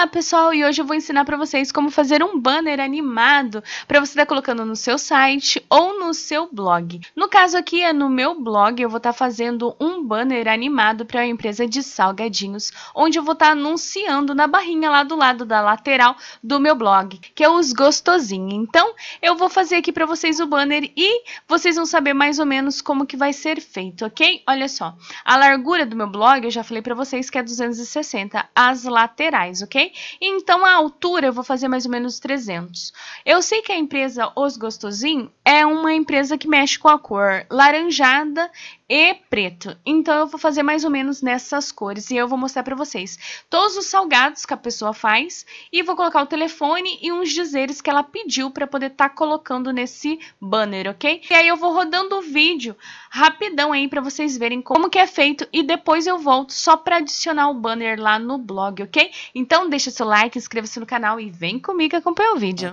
Olá pessoal, e hoje eu vou ensinar para vocês como fazer um banner animado para você estar tá colocando no seu site ou no seu blog. No caso aqui é no meu blog, eu vou estar tá fazendo um banner animado para a empresa de salgadinhos, onde eu vou estar tá anunciando na barrinha lá do lado da lateral do meu blog, que é os gostosinho. Então, eu vou fazer aqui para vocês o banner e vocês vão saber mais ou menos como que vai ser feito, ok? Olha só, a largura do meu blog, eu já falei para vocês que é 260, as laterais, ok? Então a altura eu vou fazer mais ou menos 300. Eu sei que a empresa Os Gostosinho é uma empresa que mexe com a cor laranjada e preto. Então, eu vou fazer mais ou menos nessas cores e eu vou mostrar pra vocês todos os salgados que a pessoa faz e vou colocar o telefone e uns dizeres que ela pediu pra poder estar tá colocando nesse banner, ok? E aí eu vou rodando o vídeo rapidão aí pra vocês verem como que é feito e depois eu volto só pra adicionar o banner lá no blog, ok? Então, deixa seu like, inscreva-se no canal e vem comigo acompanhar o vídeo.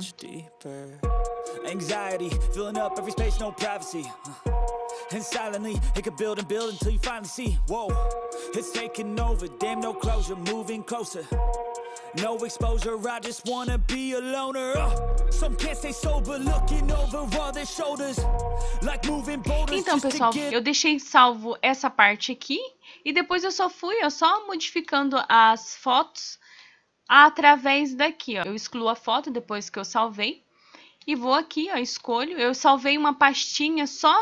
Anxiety, filling up every space, no privacy. And silently, it could build and build until you finally see Whoa, it's taking over, damn no closure, moving closer no exposure, I just wanna be a loner uh, Some can't stay sober, looking over all their shoulders Like moving boulders Então pessoal, eu deixei salvo essa parte aqui E depois eu só fui, eu só modificando as fotos Através daqui, ó Eu excluo a foto depois que eu salvei E vou aqui, ó, escolho Eu salvei uma pastinha só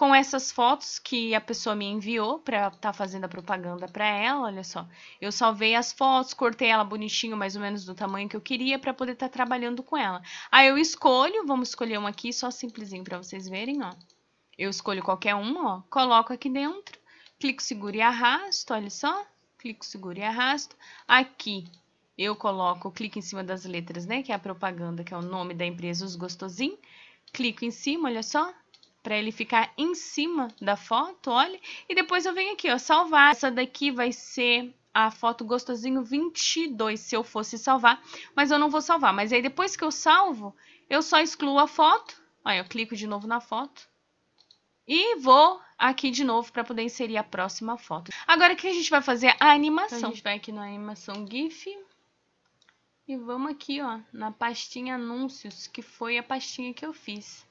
com essas fotos que a pessoa me enviou para estar tá fazendo a propaganda para ela, olha só. Eu salvei as fotos, cortei ela bonitinho, mais ou menos do tamanho que eu queria para poder estar tá trabalhando com ela. Aí eu escolho, vamos escolher um aqui só simplesinho para vocês verem, ó. Eu escolho qualquer um, ó, coloco aqui dentro, clico, seguro e arrasto, olha só. Clico, seguro e arrasto. Aqui eu coloco, clico em cima das letras, né, que é a propaganda, que é o nome da empresa Os Gostosinhos. Clico em cima, olha só, para ele ficar em cima da foto, olha. E depois eu venho aqui, ó, salvar. Essa daqui vai ser a foto gostosinho 22, se eu fosse salvar, mas eu não vou salvar. Mas aí depois que eu salvo, eu só excluo a foto. Olha, eu clico de novo na foto. E vou aqui de novo para poder inserir a próxima foto. Agora que a gente vai fazer a animação. Então, a gente vai aqui na animação GIF. E vamos aqui, ó, na pastinha anúncios, que foi a pastinha que eu fiz.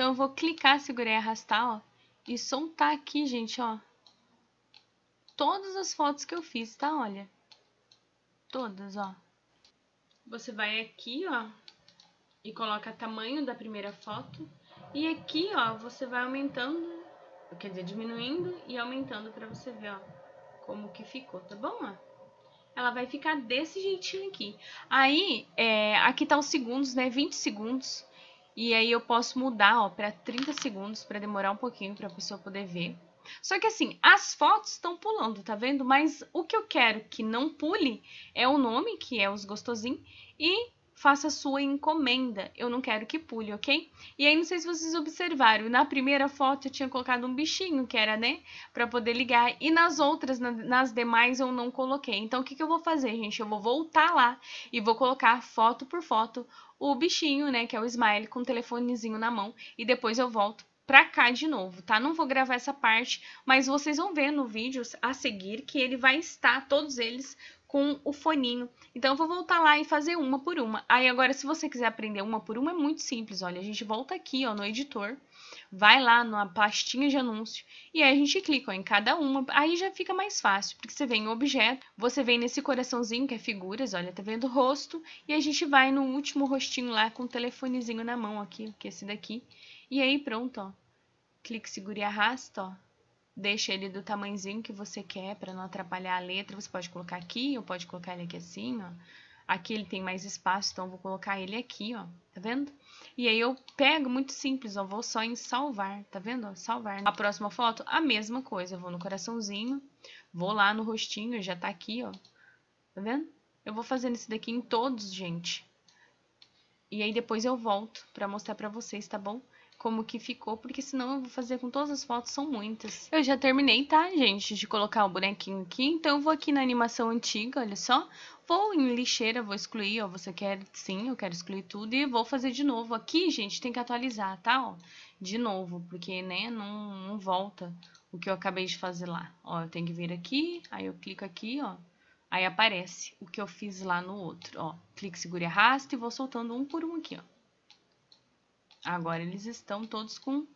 Então eu vou clicar, segurar e arrastar, ó, e soltar aqui, gente, ó. Todas as fotos que eu fiz, tá? Olha. Todas, ó. Você vai aqui, ó, e coloca tamanho da primeira foto. E aqui, ó, você vai aumentando, quer dizer, diminuindo e aumentando pra você ver, ó, como que ficou, tá bom, ó? Ela vai ficar desse jeitinho aqui. Aí, é, aqui tá os segundos, né, 20 segundos. E aí eu posso mudar, ó, para 30 segundos, para demorar um pouquinho para a pessoa poder ver. Só que assim, as fotos estão pulando, tá vendo? Mas o que eu quero que não pule é o nome, que é os gostosinhos, e faça a sua encomenda. Eu não quero que pule, ok? E aí, não sei se vocês observaram, na primeira foto eu tinha colocado um bichinho, que era, né, para poder ligar. E nas outras, nas demais, eu não coloquei. Então, o que, que eu vou fazer, gente? Eu vou voltar lá e vou colocar foto por foto o bichinho, né, que é o Smile, com o telefonezinho na mão. E depois eu volto pra cá de novo, tá? Não vou gravar essa parte, mas vocês vão ver no vídeo a seguir que ele vai estar, todos eles, com o foninho. Então, eu vou voltar lá e fazer uma por uma. Aí, agora, se você quiser aprender uma por uma, é muito simples. Olha, a gente volta aqui, ó, no editor, vai lá na pastinha de anúncio e aí a gente clica ó, em cada uma. Aí já fica mais fácil, porque você vem em objeto, você vem nesse coraçãozinho que é figuras, olha, tá vendo o rosto, e a gente vai no último rostinho lá com o telefonezinho na mão aqui, que é esse daqui. E aí, pronto, ó. Clique, segure e arrasta, ó deixa ele do tamanhozinho que você quer para não atrapalhar a letra. Você pode colocar aqui ou pode colocar ele aqui assim, ó. Aqui ele tem mais espaço, então vou colocar ele aqui, ó. Tá vendo? E aí eu pego, muito simples, ó. Vou só em salvar, tá vendo? salvar. A próxima foto, a mesma coisa. Eu vou no coraçãozinho, vou lá no rostinho, já tá aqui, ó. Tá vendo? Eu vou fazendo isso daqui em todos, gente. E aí depois eu volto pra mostrar pra vocês, tá bom? como que ficou, porque senão eu vou fazer com todas as fotos, são muitas. Eu já terminei, tá, gente, de colocar o bonequinho aqui, então eu vou aqui na animação antiga, olha só, vou em lixeira, vou excluir, ó, você quer sim, eu quero excluir tudo e vou fazer de novo. Aqui, gente, tem que atualizar, tá, ó, de novo, porque, né, não, não volta o que eu acabei de fazer lá. Ó, eu tenho que vir aqui, aí eu clico aqui, ó, aí aparece o que eu fiz lá no outro, ó, clique, segura e arrasta e vou soltando um por um aqui, ó. Agora eles estão todos com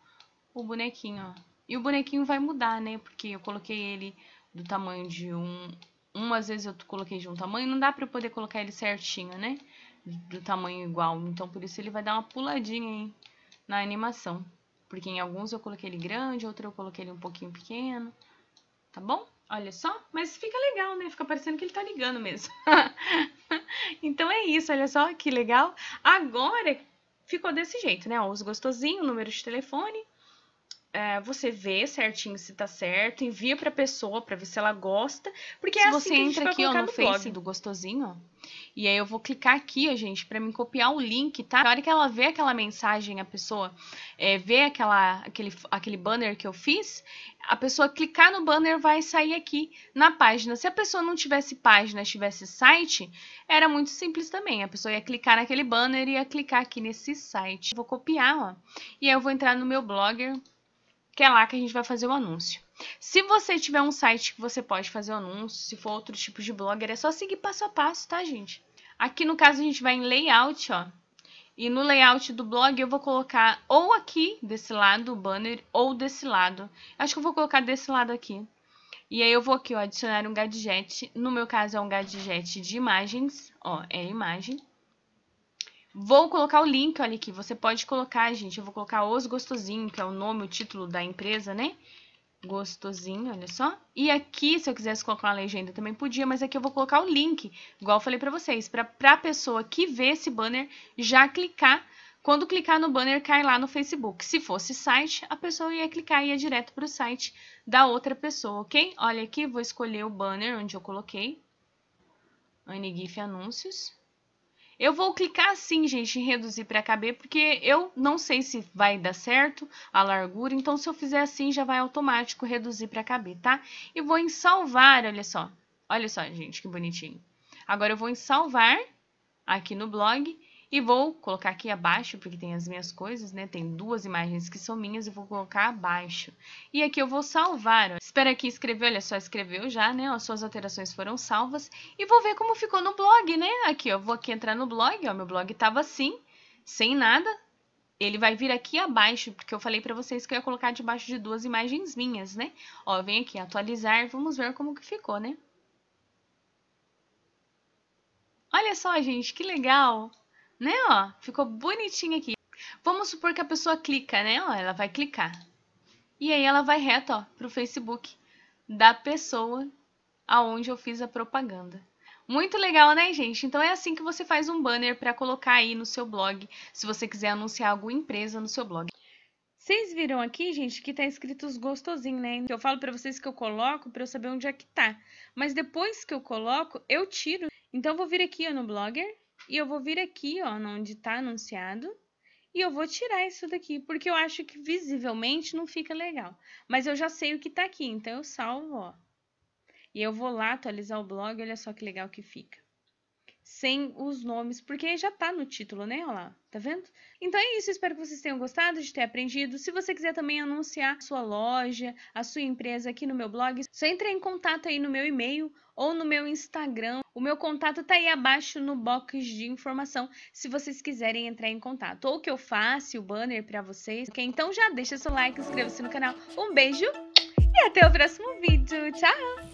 o bonequinho, ó. E o bonequinho vai mudar, né? Porque eu coloquei ele do tamanho de um... Um, às vezes, eu coloquei de um tamanho. Não dá pra eu poder colocar ele certinho, né? Do tamanho igual. Então, por isso, ele vai dar uma puladinha hein, na animação. Porque em alguns eu coloquei ele grande, outro eu coloquei ele um pouquinho pequeno. Tá bom? Olha só, mas fica legal, né? Fica parecendo que ele tá ligando mesmo. então é isso, olha só que legal. Agora ficou desse jeito, né? Ó, uso gostosinho, número de telefone, é, você vê certinho se tá certo, envia pra pessoa pra ver se ela gosta. Porque se é assim você entra aqui ó, no, no Face do gostosinho, ó, e aí eu vou clicar aqui, ó, gente, pra me copiar o link, tá? Na hora que ela vê aquela mensagem, a pessoa é, vê aquela, aquele, aquele banner que eu fiz, a pessoa clicar no banner vai sair aqui na página. Se a pessoa não tivesse página, tivesse site, era muito simples também. A pessoa ia clicar naquele banner e ia clicar aqui nesse site. Vou copiar, ó, e aí eu vou entrar no meu blogger que é lá que a gente vai fazer o anúncio. Se você tiver um site que você pode fazer o anúncio, se for outro tipo de blogger, é só seguir passo a passo, tá, gente? Aqui no caso a gente vai em layout, ó. E no layout do blog eu vou colocar ou aqui desse lado o banner ou desse lado. Acho que eu vou colocar desse lado aqui. E aí eu vou aqui, ó, adicionar um gadget. No meu caso é um gadget de imagens, ó, é imagem. Vou colocar o link, olha aqui, você pode colocar, gente, eu vou colocar Os Gostosinho, que é o nome, o título da empresa, né? Gostosinho, olha só. E aqui, se eu quisesse colocar uma legenda também podia, mas aqui eu vou colocar o link, igual eu falei pra vocês, pra, pra pessoa que vê esse banner já clicar. Quando clicar no banner, cai lá no Facebook. Se fosse site, a pessoa ia clicar e ia direto pro site da outra pessoa, ok? Olha aqui, vou escolher o banner onde eu coloquei. Anigif Anúncios. Eu vou clicar assim, gente, em reduzir para caber, porque eu não sei se vai dar certo a largura. Então, se eu fizer assim, já vai automático reduzir para caber, tá? E vou em salvar, olha só. Olha só, gente, que bonitinho. Agora eu vou em salvar aqui no blog e vou colocar aqui abaixo, porque tem as minhas coisas, né? Tem duas imagens que são minhas e vou colocar abaixo. E aqui eu vou salvar. Ó. Espera aqui escrever, olha só, escreveu já, né? As suas alterações foram salvas. E vou ver como ficou no blog, né? Aqui, ó, vou aqui entrar no blog, ó, meu blog tava assim, sem nada. Ele vai vir aqui abaixo, porque eu falei para vocês que eu ia colocar debaixo de duas imagens minhas, né? Ó, vem aqui, atualizar, vamos ver como que ficou, né? Olha só, gente, que legal! Né, ó? Ficou bonitinho aqui. Vamos supor que a pessoa clica, né? Ó, ela vai clicar. E aí ela vai reto, ó, pro Facebook da pessoa aonde eu fiz a propaganda. Muito legal, né, gente? Então é assim que você faz um banner para colocar aí no seu blog, se você quiser anunciar alguma empresa no seu blog. Vocês viram aqui, gente, que tá escrito os gostosinhos, né? Então, eu falo para vocês que eu coloco para eu saber onde é que tá. Mas depois que eu coloco, eu tiro. Então eu vou vir aqui ó, no Blogger, e eu vou vir aqui, ó, onde está anunciado, e eu vou tirar isso daqui, porque eu acho que visivelmente não fica legal. Mas eu já sei o que está aqui, então eu salvo, ó. E eu vou lá atualizar o blog, olha só que legal que fica sem os nomes, porque já tá no título, né? Olha lá, tá vendo? Então é isso, espero que vocês tenham gostado de ter aprendido. Se você quiser também anunciar sua loja, a sua empresa aqui no meu blog, é só entre em contato aí no meu e-mail ou no meu Instagram. O meu contato tá aí abaixo no box de informação, se vocês quiserem entrar em contato. Ou que eu faça o banner para vocês. Ok? Então já deixa seu like, inscreva-se no canal. Um beijo e até o próximo vídeo. Tchau!